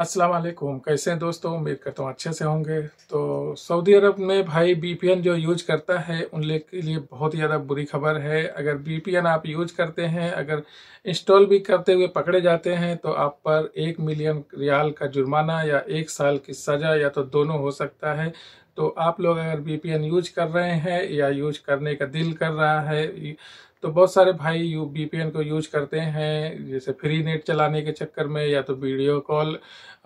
अस्सलाम वालेकुम कैसे हैं दोस्तों उम्मीद करता हूँ अच्छे से होंगे तो सऊदी अरब में भाई बीपीएन जो यूज करता है उन लोग के लिए बहुत ही ज़्यादा बुरी खबर है अगर बीपीएन आप यूज करते हैं अगर इंस्टॉल भी करते हुए पकड़े जाते हैं तो आप पर एक मिलियन रियाल का जुर्माना या एक साल की सज़ा या तो दोनों हो सकता है तो आप लोग अगर वीपीएन यूज कर रहे हैं या यूज करने का दिल कर रहा है तो बहुत सारे भाई यू बी को यूज करते हैं जैसे फ्री नेट चलाने के चक्कर में या तो वीडियो कॉल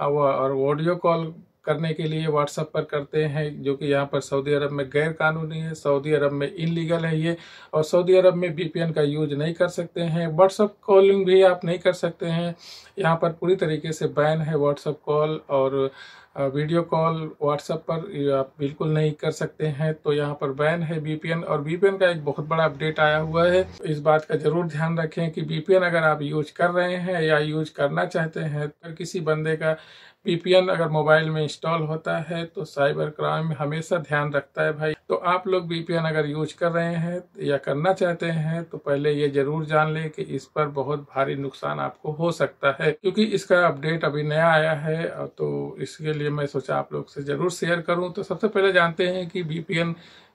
और ऑडियो कॉल करने के लिए व्हाट्सअप पर करते हैं जो कि यहाँ पर सऊदी अरब में गैर कानूनी है सऊदी अरब में इनलीगल है ये और सऊदी अरब में बी का यूज नहीं कर सकते हैं व्हाट्सअप कॉलिंग भी आप नहीं कर सकते हैं यहाँ पर पूरी तरीके से बैन है व्हाट्सअप कॉल और वीडियो कॉल व्हाट्सएप पर आप बिल्कुल नहीं कर सकते हैं तो यहाँ पर बैन है बीपीएन और बीपीएन का एक बहुत बड़ा अपडेट आया हुआ है इस बात का जरूर ध्यान रखें कि बीपीएन अगर आप यूज कर रहे हैं या यूज करना चाहते हैं तो किसी बंदे का बीपीएन अगर मोबाइल में इंस्टॉल होता है तो साइबर क्राइम हमेशा ध्यान रखता है भाई तो आप लोग बी अगर यूज कर रहे हैं या करना चाहते हैं तो पहले ये जरूर जान लें कि इस पर बहुत भारी नुकसान आपको हो सकता है क्योंकि इसका अपडेट अभी नया आया है तो इसके लिए मैं सोचा आप लोग से जरूर शेयर करूं तो सबसे पहले जानते हैं कि बी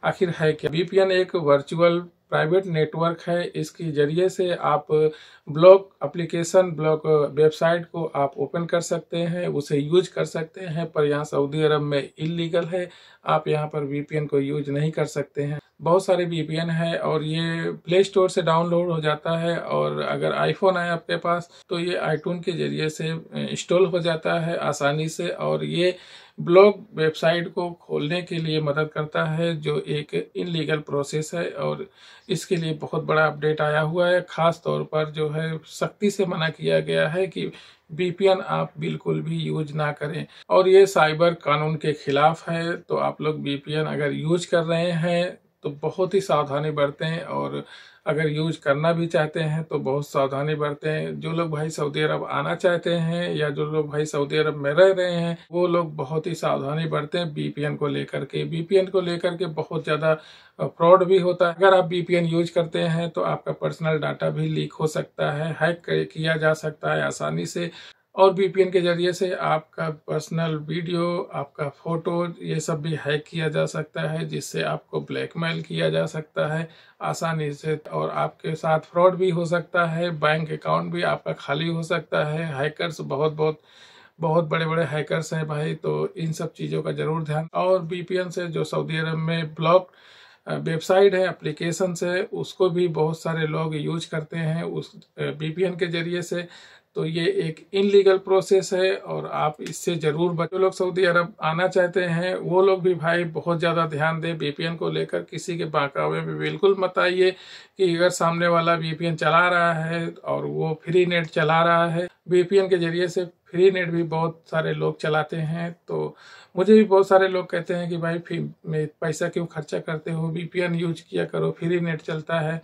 आखिर है क्या बी एक वर्चुअल प्राइवेट नेटवर्क है इसके ज़रिए से आप ब्लॉक एप्लीकेशन ब्लॉक वेबसाइट को आप ओपन कर सकते हैं उसे यूज कर सकते हैं पर यहाँ सऊदी अरब में इलीगल है आप यहाँ पर वीपीएन को यूज नहीं कर सकते हैं बहुत सारे एन है और ये प्ले स्टोर से डाउनलोड हो जाता है और अगर आईफोन आए आपके पास तो ये आईटून के जरिए से इंस्टॉल हो जाता है आसानी से और ये ब्लॉग वेबसाइट को खोलने के लिए मदद करता है जो एक इनलीगल प्रोसेस है और इसके लिए बहुत बड़ा अपडेट आया हुआ है ख़ास तौर पर जो है सख्ती से मना किया गया है कि एन आप बिल्कुल भी यूज ना करें और ये साइबर कानून के खिलाफ है तो आप लोग एन अगर यूज कर रहे हैं तो बहुत ही सावधानी बरतें और अगर यूज करना भी चाहते हैं तो बहुत सावधानी बरतें जो लोग भाई सऊदी अरब आना चाहते हैं या जो लोग भाई सऊदी अरब में रह रहे हैं वो लोग बहुत ही सावधानी बरतें बीपीएन को लेकर के बीपीएन को लेकर के बहुत ज़्यादा फ्रॉड भी होता है अगर आप बीपीएन यूज करते हैं तो आपका पर्सनल डाटा भी लीक हो सकता है हैक किया जा सकता है आसानी से और वीपीएन के जरिए से आपका पर्सनल वीडियो आपका फ़ोटो ये सब भी हैक किया जा सकता है जिससे आपको ब्लैकमेल किया जा सकता है आसानी से और आपके साथ फ्रॉड भी हो सकता है बैंक अकाउंट भी आपका खाली हो सकता है हैकर्स बहुत बहुत बहुत बड़े बड़े हैकर्स हैं भाई तो इन सब चीज़ों का ज़रूर ध्यान और एन से जो सऊदी अरब में ब्लॉक वेबसाइट है एप्लीकेशन है उसको भी बहुत सारे लोग यूज करते हैं उस वीपीएन के जरिए से तो ये एक इनलीगल प्रोसेस है और आप इससे ज़रूर बचो लोग सऊदी अरब आना चाहते हैं वो लोग भी भाई बहुत ज़्यादा ध्यान दें बीपीएन को लेकर किसी के बाकावे में बिल्कुल मत आइए कि अगर सामने वाला बीपीएन चला रहा है और वो फ्री नेट चला रहा है वी के जरिए से फ्री नेट भी बहुत सारे लोग चलाते हैं तो मुझे भी बहुत सारे लोग कहते हैं कि भाई फिर में पैसा क्यों खर्चा करते हो वी यूज किया करो फ्री नेट चलता है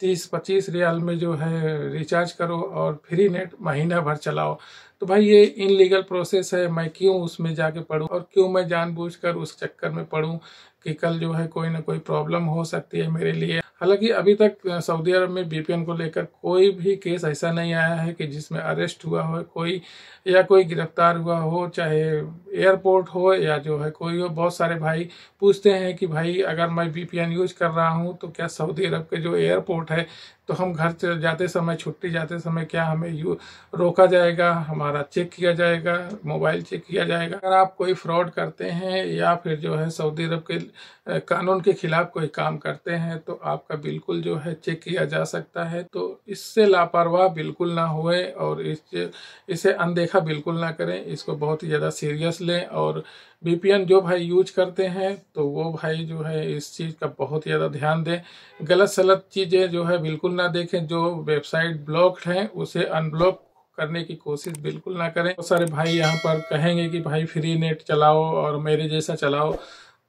तीस पच्चीस रियाल में जो है रिचार्ज करो और फ्री नेट महीना भर चलाओ तो भाई ये इनलीगल प्रोसेस है मैं क्यों उसमें जाके पढ़ूँ और क्यों मैं जानबूझकर उस चक्कर में पढ़ूँ कि कल जो है कोई ना कोई प्रॉब्लम हो सकती है मेरे लिए हालांकि अभी तक सऊदी अरब में बीपीएन को लेकर कोई भी केस ऐसा नहीं आया है कि जिसमें अरेस्ट हुआ हो कोई या कोई गिरफ्तार हुआ हो चाहे एयरपोर्ट हो या जो है कोई हो बहुत सारे भाई पूछते हैं कि भाई अगर मैं बीपीएन यूज कर रहा हूँ तो क्या सऊदी अरब के जो एयरपोर्ट है तो हम घर जाते समय छुट्टी जाते समय क्या हमें यू रोका जाएगा हमारा चेक किया जाएगा मोबाइल चेक किया जाएगा अगर आप कोई फ्रॉड करते हैं या फिर जो है सऊदी अरब के कानून के खिलाफ कोई काम करते हैं तो आपका बिल्कुल जो है चेक किया जा सकता है तो इससे लापरवाह बिल्कुल ना हुए और इस इसे अनदेखा बिल्कुल ना करें इसको बहुत ही ज़्यादा सीरियस लें और बी जो भाई यूज करते हैं तो वो भाई जो है इस चीज़ का बहुत ही ज़्यादा ध्यान दें गलत सलत चीज़ें जो है बिल्कुल बिल्कुल ना देखें जो वेबसाइट ब्लॉक्ड है उसे अनब्लॉक करने की कोशिश बिल्कुल ना करें बहुत सारे भाई यहाँ पर कहेंगे कि भाई फ्री नेट चलाओ और मेरे जैसा चलाओ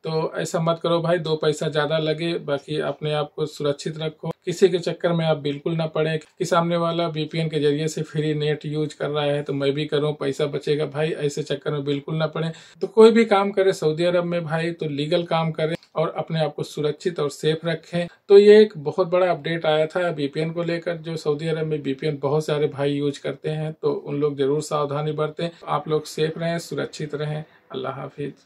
तो ऐसा मत करो भाई दो पैसा ज़्यादा लगे बाकी अपने आप को सुरक्षित रखो किसी के चक्कर में आप बिल्कुल ना पड़े कि सामने वाला वीपीएन के जरिए से फ्री नेट यूज कर रहा है तो मैं भी करूँ पैसा बचेगा भाई ऐसे चक्कर में बिल्कुल ना पड़े तो कोई भी काम करे सऊदी अरब में भाई तो लीगल काम करे और अपने आप को सुरक्षित और सेफ रखें तो ये एक बहुत बड़ा अपडेट आया था बीपीएन को लेकर जो सऊदी अरब में बीपीएन बहुत सारे भाई यूज करते हैं तो उन लोग जरूर सावधानी बरतें आप लोग सेफ रहें सुरक्षित रहें अल्लाह हाफिज़